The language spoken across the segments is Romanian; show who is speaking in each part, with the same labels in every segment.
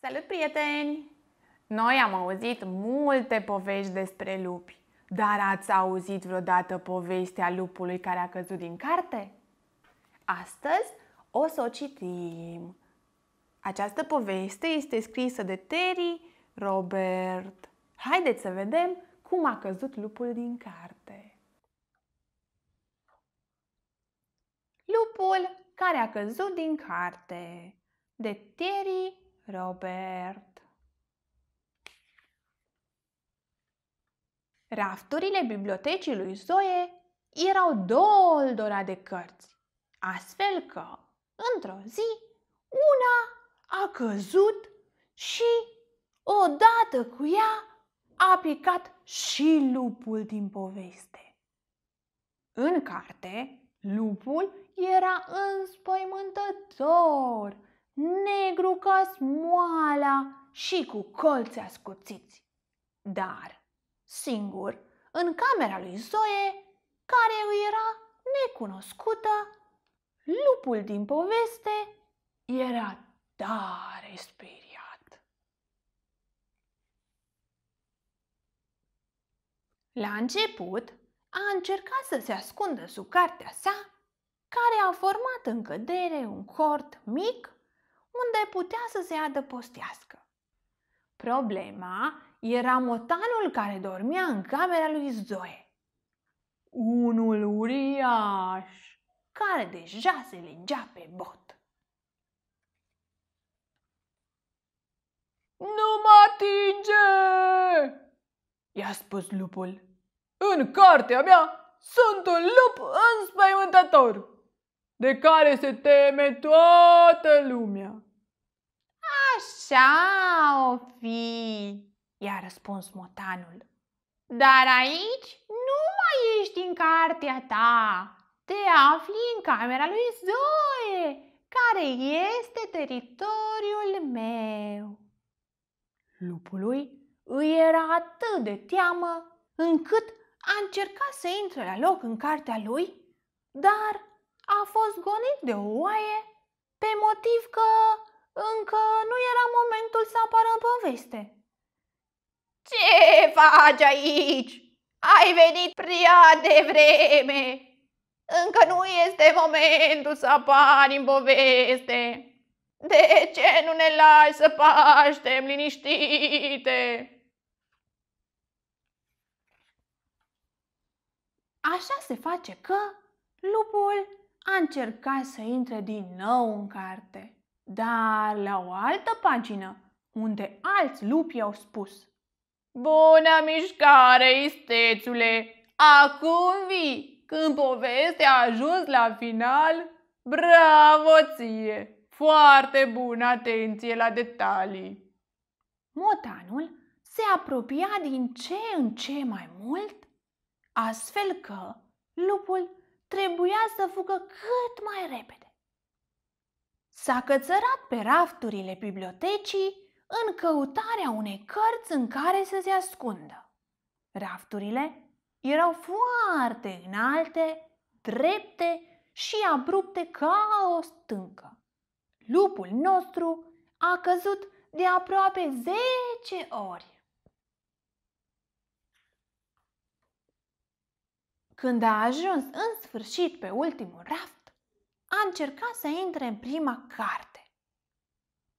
Speaker 1: Salut, prieteni! Noi am auzit multe povești despre lupi, dar ați auzit vreodată povestea lupului care a căzut din carte? Astăzi o să o citim. Această poveste este scrisă de Terry Robert. Haideți să vedem cum a căzut lupul din carte. Lupul care a căzut din carte de Terry Robert. Rafturile bibliotecii lui Zoe erau doldora de cărți, astfel că, într-o zi, una a căzut și, odată cu ea, a picat și lupul din poveste. În carte, lupul era înspăimântător negru ca smoala și cu colți ascuțiți. Dar, singur, în camera lui Zoe, care îi era necunoscută, lupul din poveste era tare speriat. La început, a încercat să se ascundă sub cartea sa, care a format în cădere un cort mic unde putea să se adăpostească. Problema era motanul care dormea în camera lui Zoe. Unul uriaș care deja se legea pe bot. Nu mă atinge! I-a spus lupul. În cartea mea sunt un lup înspăimântător, de care se teme toată lumea așa o fi, i-a răspuns motanul. Dar aici nu mai ești în cartea ta. Te afli în camera lui Zoe, care este teritoriul meu. Lupului îi era atât de teamă încât a încercat să intre la loc în cartea lui, dar a fost gonit de oaie pe motiv că încă nu era momentul să apară în poveste. Ce faci aici? Ai venit prea devreme. Încă nu este momentul să apari în poveste. De ce nu ne lași să paștem liniștite? Așa se face că lupul a încercat să intre din nou în carte. Dar la o altă pagină, unde alți lupi au spus Bună mișcare, istețule! Acum vii! Când povestea a ajuns la final, bravo ție! Foarte bună atenție la detalii! Motanul se apropia din ce în ce mai mult, astfel că lupul trebuia să fugă cât mai repede s-a cățărat pe rafturile bibliotecii în căutarea unei cărți în care să se ascundă. Rafturile erau foarte înalte, drepte și abrupte ca o stâncă. Lupul nostru a căzut de aproape 10 ori. Când a ajuns în sfârșit pe ultimul raft, a încercat să intre în prima carte.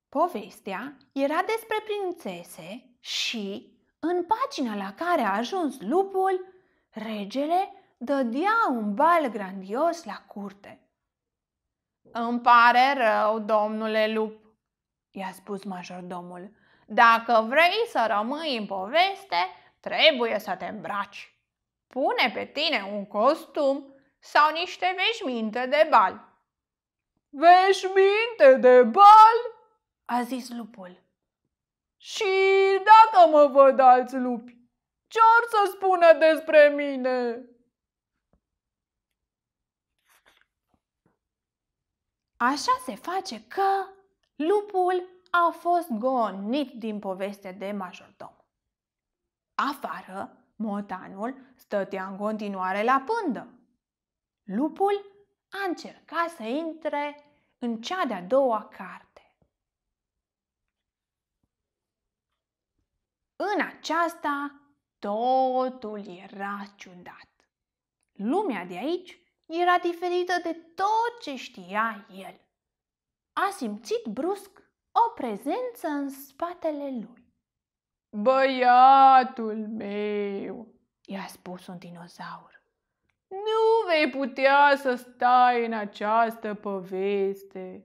Speaker 1: Povestea era despre prințese și, în pagina la care a ajuns lupul, regele dădea un bal grandios la curte. Îmi pare rău, domnule lup, i-a spus majordomul. Dacă vrei să rămâi în poveste, trebuie să te îmbraci. Pune pe tine un costum sau niște veșminte de bal. Veșminte de bal, a zis lupul. Și dacă mă văd alți lupi, ce or să spună despre mine? Așa se face că lupul a fost gonit din poveste de majordom. Afară, motanul stătea în continuare la pândă. Lupul a încercat să intre în cea de-a doua carte. În aceasta totul era ciudat. Lumea de aici era diferită de tot ce știa el. A simțit brusc o prezență în spatele lui. Băiatul meu, i-a spus un dinozaur. Nu vei putea să stai în această poveste.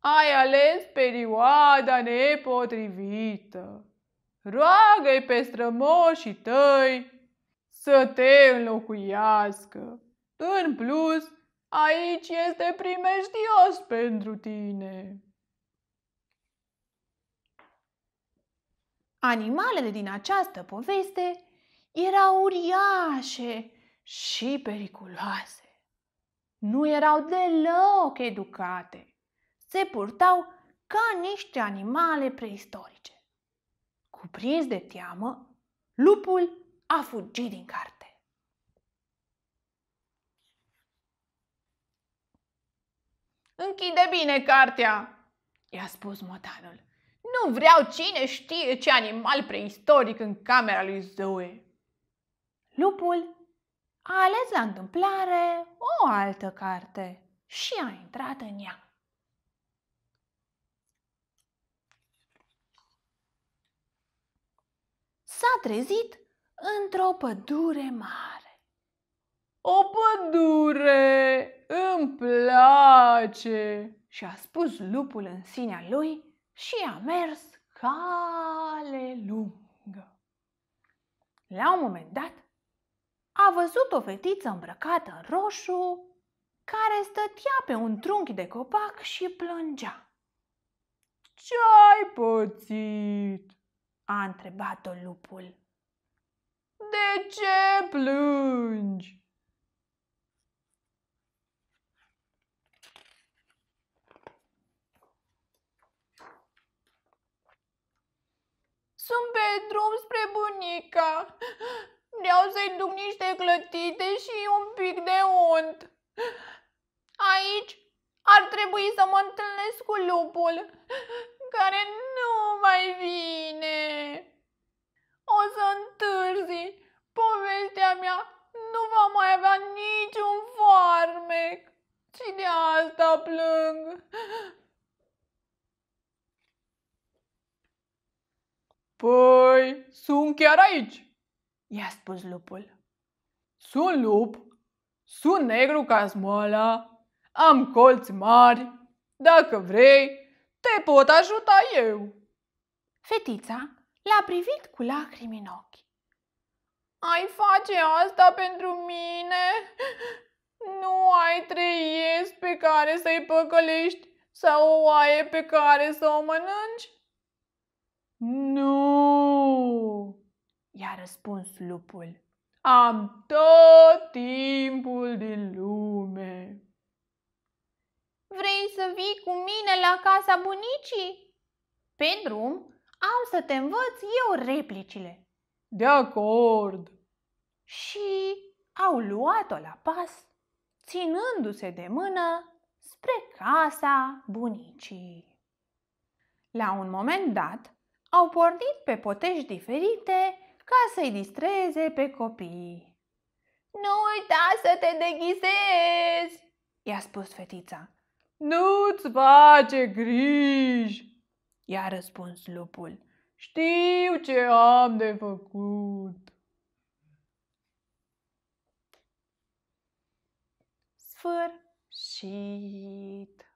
Speaker 1: Ai ales perioada nepotrivită. Roagă-i pe strămoșii tăi să te înlocuiască. În plus, aici este primejdios pentru tine. Animalele din această poveste erau uriașe, și periculoase. Nu erau deloc educate. Se purtau ca niște animale preistorice. Cuprins de teamă, lupul a fugit din carte. Închide bine cartea, i-a spus motanul. Nu vreau cine știe ce animal preistoric în camera lui Zoe. Lupul a ales la întâmplare o altă carte și a intrat în ea. S-a trezit într-o pădure mare. O pădure îmi place, și-a spus lupul în sinea lui și a mers cale lungă. La un moment dat, a văzut o fetiță îmbrăcată în roșu care stătea pe un trunchi de copac și plângea. Ce ai pățit?" a întrebat-o lupul. De ce plângi?" Sunt pe drum spre bunica vreau să-i duc niște clătite și un pic de unt. Aici ar trebui să mă întâlnesc cu lupul, care nu mai vine. O să întârzi. Povestea mea nu va mai avea niciun farmec. Și de asta plâng. Păi, sunt chiar aici i-a spus lupul. Sunt lup, sunt negru ca smoala, am colți mari, dacă vrei, te pot ajuta eu. Fetița l-a privit cu lacrimi în ochi. Ai face asta pentru mine? Nu ai trei pe care să-i păcălești sau o oaie pe care să o mănânci? Nu, I-a răspuns lupul. Am tot timpul din lume. Vrei să vii cu mine la casa bunicii? Pe drum am să te învăț eu replicile. De acord. Și au luat-o la pas, ținându-se de mână spre casa bunicii. La un moment dat, au pornit pe potești diferite ca să-i distreze pe copii. Nu uita să te deghizezi, i-a spus fetița. Nu-ți face griji, i-a răspuns lupul. Știu ce am de făcut. Sfârșit.